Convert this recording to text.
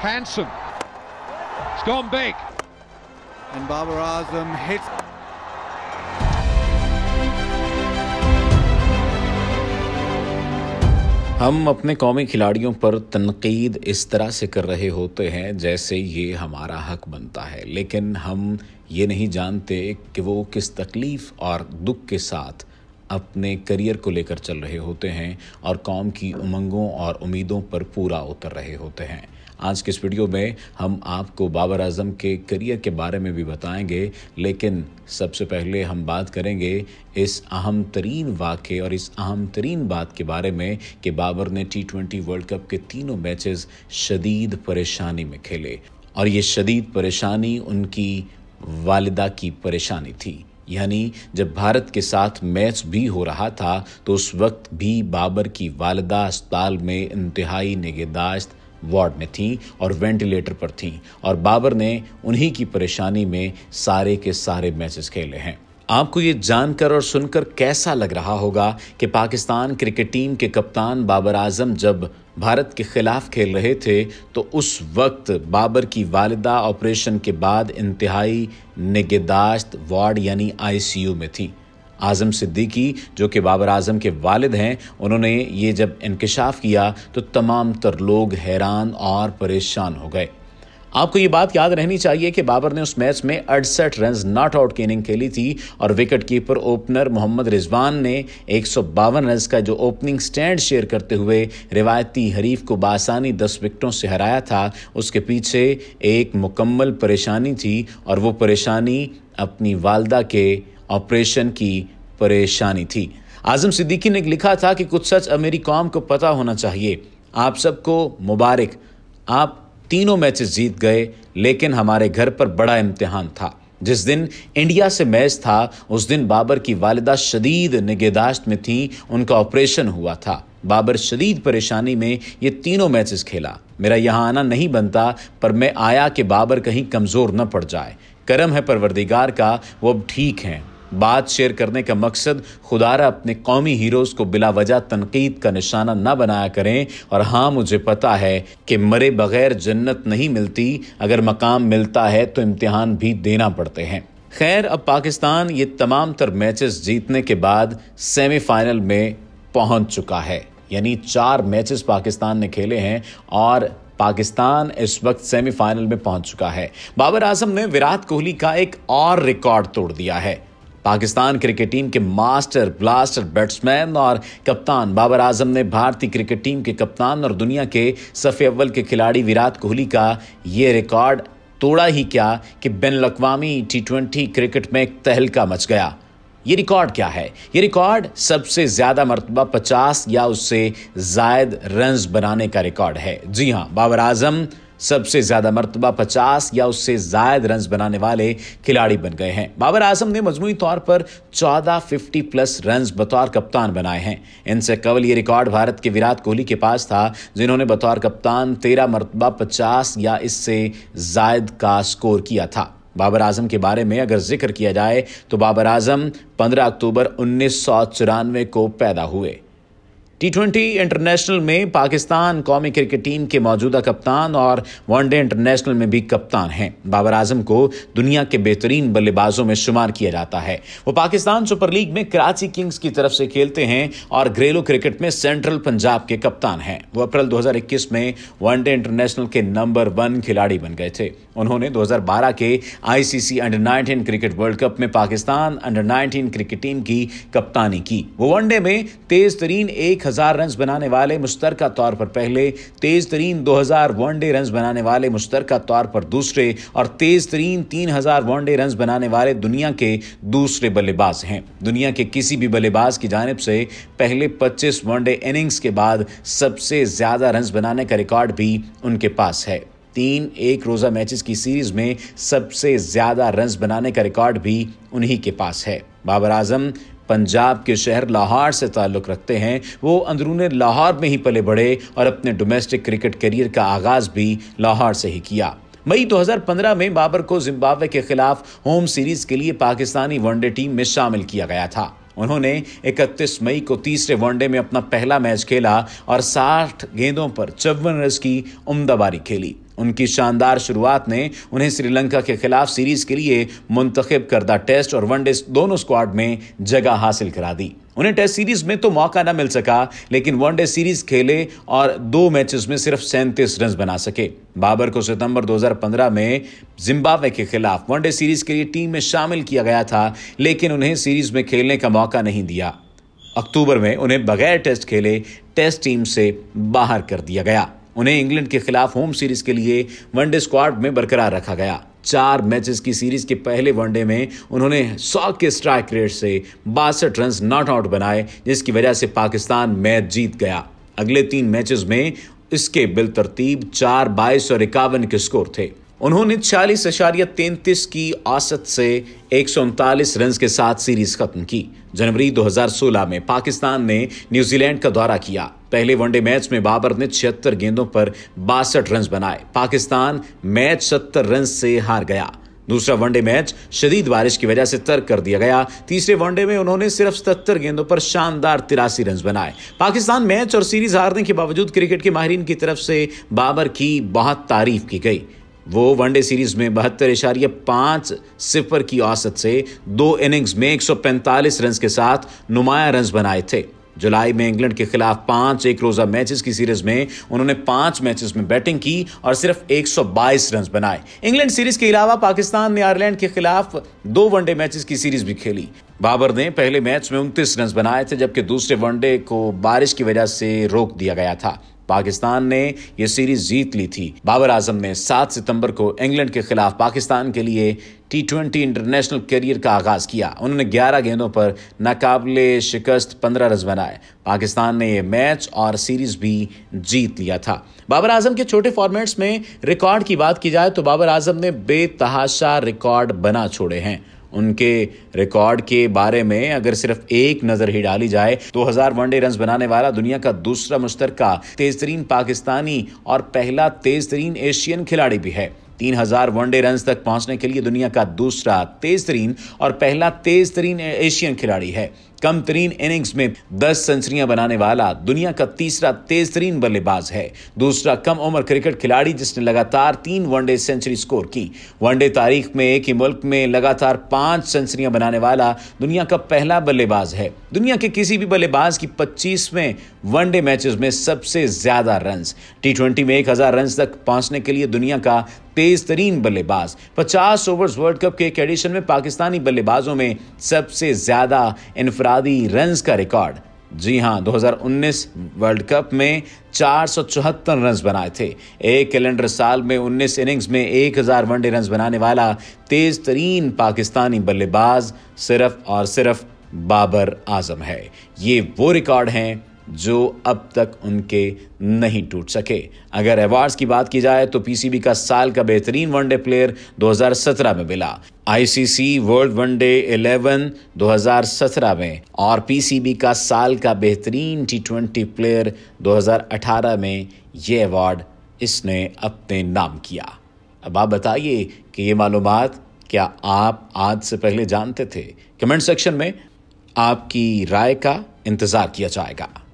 Hanson. It's gone big. And Barbara Azam hits. हम अपने कौमी खिलाड़ियों पर तनकीद इस तरह से कर रहे होते हैं जैसे ये हमारा हक बनता है लेकिन हम ये नहीं जानते कि वो किस तकलीफ़ और दुख के साथ अपने करियर को लेकर चल रहे होते हैं और कौम की उमंगों और उम्मीदों पर पूरा उतर रहे होते हैं आज के इस वीडियो में हम आपको बाबर आजम के करियर के बारे में भी बताएंगे लेकिन सबसे पहले हम बात करेंगे इस अहम तरीन वाक़े और इस अहम तरीन बात के बारे में कि बाबर ने टी ट्वेंटी वर्ल्ड कप के तीनों मैचेस शदीद परेशानी में खेले और ये शदीद परेशानी उनकी वालदा की परेशानी थी यानी जब भारत के साथ मैच भी हो रहा था तो उस वक्त भी बाबर की वालदा अस्पताल में इंतहाई निगहदाश्त वार्ड में थी और वेंटिलेटर पर थी और बाबर ने उन्हीं की परेशानी में सारे के सारे मैचेस खेले हैं आपको ये जानकर और सुनकर कैसा लग रहा होगा कि पाकिस्तान क्रिकेट टीम के कप्तान बाबर आजम जब भारत के ख़िलाफ़ खेल रहे थे तो उस वक्त बाबर की वालदा ऑपरेशन के बाद इंतहाई निगहदाश्त वार्ड यानी आईसीयू में थी आज़म सिद्दीकी जो कि बाबर आज़म के वालिद हैं उन्होंने ये जब इनकशाफ किया तो तमाम तर लोग हैरान और परेशान हो गए आपको ये बात याद रहनी चाहिए कि बाबर ने उस मैच में अड़सठ रन नॉट आउट की इनिंग खेली थी और wicket keeper opener Mohammad Rizwan ने एक रन का जो ओपनिंग स्टैंड शेयर करते हुए रिवायती हरीफ को बासानी दस विकेटों से हराया था उसके पीछे एक मुकम्मल परेशानी थी और वो परेशानी अपनी वालदा के ऑपरेशन की परेशानी थी आजम सिद्दीकी ने लिखा था कि कुछ सच अमेरी कौम को पता होना चाहिए आप सबको मुबारक आप तीनों मैचेस जीत गए लेकिन हमारे घर पर बड़ा इम्तिहान था जिस दिन इंडिया से मैच था उस दिन बाबर की वालिदा शदीद निगहदाश्त में थी उनका ऑपरेशन हुआ था बाबर शदीद परेशानी में ये तीनों मैचेस खेला मेरा यहाँ आना नहीं बनता पर मैं आया कि बाबर कहीं कमज़ोर न पड़ जाए करम है परवरदिगार का वो अब ठीक हैं बात शेयर करने का मकसद खुदारा अपने कौमी हीरोज़ को बिला वजह तनकीद का निशाना ना बनाया करें और हाँ मुझे पता है कि मरे बगैर जन्नत नहीं मिलती अगर मकाम मिलता है तो इम्तिहान भी देना पड़ते हैं खैर अब पाकिस्तान ये तमाम तर मैचेस जीतने के बाद सेमीफाइनल में पहुंच चुका है यानी चार मैचेस पाकिस्तान ने खेले हैं और पाकिस्तान इस वक्त सेमीफाइनल में पहुंच चुका है बाबर आजम ने विराट कोहली का एक और रिकॉर्ड तोड़ दिया है पाकिस्तान क्रिकेट टीम के मास्टर ब्लास्टर बैट्समैन और कप्तान बाबर आजम ने भारतीय क्रिकेट टीम के कप्तान और दुनिया के सफ़े अव्वल के खिलाड़ी विराट कोहली का ये रिकॉर्ड तोड़ा ही क्या कि बिन अवी टी ट्वेंटी क्रिकेट में एक तहलका मच गया ये रिकॉर्ड क्या है ये रिकॉर्ड सबसे ज़्यादा मरतबा पचास या उससे जायद रन बनाने का रिकॉर्ड है जी हाँ बाबर आजम सबसे ज्यादा मरतबा पचास या उससे जायद रन बनाने वाले खिलाड़ी बन गए हैं बाबर आजम ने मजमू तौर पर चौदह फिफ्टी प्लस रन बतौर कप्तान बनाए हैं इनसे कबल ये रिकॉर्ड भारत के विराट कोहली के पास था जिन्होंने बतौर कप्तान तेरह मरतबा पचास या इससे जायद का स्कोर किया था बाबर आजम के बारे में अगर जिक्र किया जाए तो बाबर आजम 15 अक्टूबर उन्नीस को पैदा हुए टी ट्वेंटी इंटरनेशनल में पाकिस्तान कौमी क्रिकेट टीम के मौजूदा कप्तान और वनडे इंटरनेशनल में भी कप्तान हैं बाबर आजम को दुनिया के बेहतरीन बल्लेबाजों में शुमार किया जाता है वो पाकिस्तान सुपर लीग में कराची किंग्स की तरफ से खेलते हैं और घरेलू क्रिकेट में सेंट्रल पंजाब के कप्तान हैं वो अप्रैल 2021 में वनडे इंटरनेशनल के नंबर वन खिलाड़ी बन गए थे उन्होंने 2012 के ICC under 19 cricket world cup में पाकिस्तान अंडर 19 क्रिकेट टीम की कप्तानी की वो वनडे में तेज तरीन एक हजार रन बनाने वाले मुश्तर तौर पर पहले तेज तरीन दो हजार वनडे रन बनाने वाले मुश्तर तौर पर दूसरे और तेज तरीन तीन हजार वनडे रन बनाने वाले दुनिया के दूसरे बल्लेबाज हैं दुनिया के किसी भी बल्लेबाज की जानब से पहले पच्चीस वनडे इनिंग्स के बाद सबसे ज्यादा रन बनाने का रिकॉर्ड भी उनके पास है तीन एक रोज़ा मैचेस की सीरीज में सबसे ज़्यादा रन बनाने का रिकॉर्ड भी उन्हीं के पास है बाबर आजम पंजाब के शहर लाहौर से ताल्लुक़ रखते हैं वो अंदरून लाहौर में ही पले बढ़े और अपने डोमेस्टिक क्रिकेट करियर का आगाज़ भी लाहौर से ही किया मई 2015 में बाबर को जिम्बाब्वे के खिलाफ होम सीरीज के लिए पाकिस्तानी वनडे टीम में शामिल किया गया था उन्होंने 31 मई को तीसरे वनडे में अपना पहला मैच खेला और 60 गेंदों पर चौवन रन की उम्दाबारी खेली उनकी शानदार शुरुआत ने उन्हें श्रीलंका के खिलाफ सीरीज के लिए मुंतखब करदा टेस्ट और वनडे दोनों स्क्वाड में जगह हासिल करा दी उन्हें टेस्ट सीरीज में तो मौका न मिल सका लेकिन वनडे सीरीज खेले और दो मैचेस में सिर्फ सैंतीस रन बना सके बाबर को सितंबर 2015 में जिम्बाब्वे के खिलाफ वनडे सीरीज के लिए टीम में शामिल किया गया था लेकिन उन्हें सीरीज में खेलने का मौका नहीं दिया अक्टूबर में उन्हें बगैर टेस्ट खेले टेस्ट टीम से बाहर कर दिया गया उन्हें इंग्लैंड के खिलाफ होम सीरीज के लिए वनडे स्क्वाड में बरकरार रखा गया चार मैचेस की सीरीज के पहले वनडे में उन्होंने सौ के स्ट्राइक रेट से बासठ रन नॉट आउट बनाए जिसकी वजह से पाकिस्तान मैच जीत गया अगले तीन मैचेस में इसके बिल तरतीब चार बाईस और इक्यावन के स्कोर थे उन्होंने चालीस अशार्य तैंतीस की औसत से एक रन के साथ सीरीज खत्म की जनवरी 2016 में पाकिस्तान ने न्यूजीलैंड का दौरा किया पहले वनडे मैच में बाबर ने छिहत्तर गेंदों पर बासठ रन बनाए पाकिस्तान मैच सत्तर रन से हार गया दूसरा वनडे मैच शदीद बारिश की वजह से तर्क कर दिया गया तीसरे वनडे में उन्होंने सिर्फ सतर गेंदों पर शानदार तिरासी रन बनाए पाकिस्तान मैच और सीरीज हारने के बावजूद क्रिकेट के माहरीन की तरफ से बाबर की बहुत तारीफ की गई वो वनडे सीरीज में बहत्तर इशारिय पांच सिफर की औसत से दो इनिंग्स में 145 रन के साथ नुमाया रन बनाए थे जुलाई में इंग्लैंड के खिलाफ पांच एक रोजा मैचेस की सीरीज में उन्होंने पांच मैचेस में बैटिंग की और सिर्फ 122 रन बनाए इंग्लैंड सीरीज के अलावा पाकिस्तान ने आयरलैंड के खिलाफ दो वनडे मैचेस की सीरीज भी खेली बाबर ने पहले मैच में उनतीस रन बनाए थे जबकि दूसरे वनडे को बारिश की वजह से रोक दिया गया था पाकिस्तान ने यह सीरीज जीत ली थी बाबर आजम ने 7 सितंबर को इंग्लैंड के खिलाफ पाकिस्तान के लिए टी ट्वेंटी इंटरनेशनल करियर का आगाज किया उन्होंने 11 गेंदों पर नाकाबले शिकस्त 15 रन बनाए पाकिस्तान ने यह मैच और सीरीज भी जीत लिया था बाबर आजम के छोटे फॉर्मेट्स में रिकॉर्ड की बात की जाए तो बाबर आजम ने बेतहाशा रिकॉर्ड बना छोड़े हैं उनके रिकॉर्ड के बारे में अगर सिर्फ एक नज़र ही डाली जाए तो हजार वनडे रन बनाने वाला दुनिया का दूसरा मुश्तरका तेज तरीन पाकिस्तानी और पहला तेज तरीन एशियन खिलाड़ी भी है तीन हजार वनडे रन तक पहुंचने के लिए दुनिया का दूसरा तेज तरीन और पहला तेज तरीन एशियन खिलाड़ी है कम तरीन इनिंग्स में दस सेंचुरियां बनाने वाला दुनिया का तीसरा तेज तरीन बल्लेबाज है दूसरा कम उम्र क्रिकेट खिलाड़ी जिसने लगातार तीन वनडे सेंचुरी स्कोर की वनडे तारीख में एक ही मुल्क में लगातार पांच सेंचुरियां बनाने वाला दुनिया का पहला बल्लेबाज है दुनिया के किसी भी बल्लेबाज की पच्चीसवें वनडे मैचेस में सबसे ज्यादा रन टी ट्वेंटी में एक हजार रन तक पहुंचने के लिए दुनिया का तेज तरीन बल्लेबाज 50 ओवर्स वर्ल्ड कप के एक एडिशन में पाकिस्तानी बल्लेबाजों में सबसे ज्यादा इनफरा इतिहादी रन का रिकॉर्ड जी हां 2019 वर्ल्ड कप में चार रन बनाए थे एक कैलेंडर साल में 19 इनिंग्स में 1000 वनडे रन बनाने वाला तेज तरीन पाकिस्तानी बल्लेबाज सिर्फ और सिर्फ बाबर आजम है ये वो रिकॉर्ड हैं जो अब तक उनके नहीं टूट सके अगर अवार्ड्स की बात की जाए तो पीसीबी का साल का बेहतरीन वनडे प्लेयर 2017 में मिला आईसीसी वर्ल्ड वनडे 11 2017 में और पीसीबी का साल का बेहतरीन टी प्लेयर 2018 में ये अवार्ड इसने अपने नाम किया अब आप बताइए कि ये मालूम क्या आप आज से पहले जानते थे कमेंट सेक्शन में आपकी राय का इंतज़ार किया जाएगा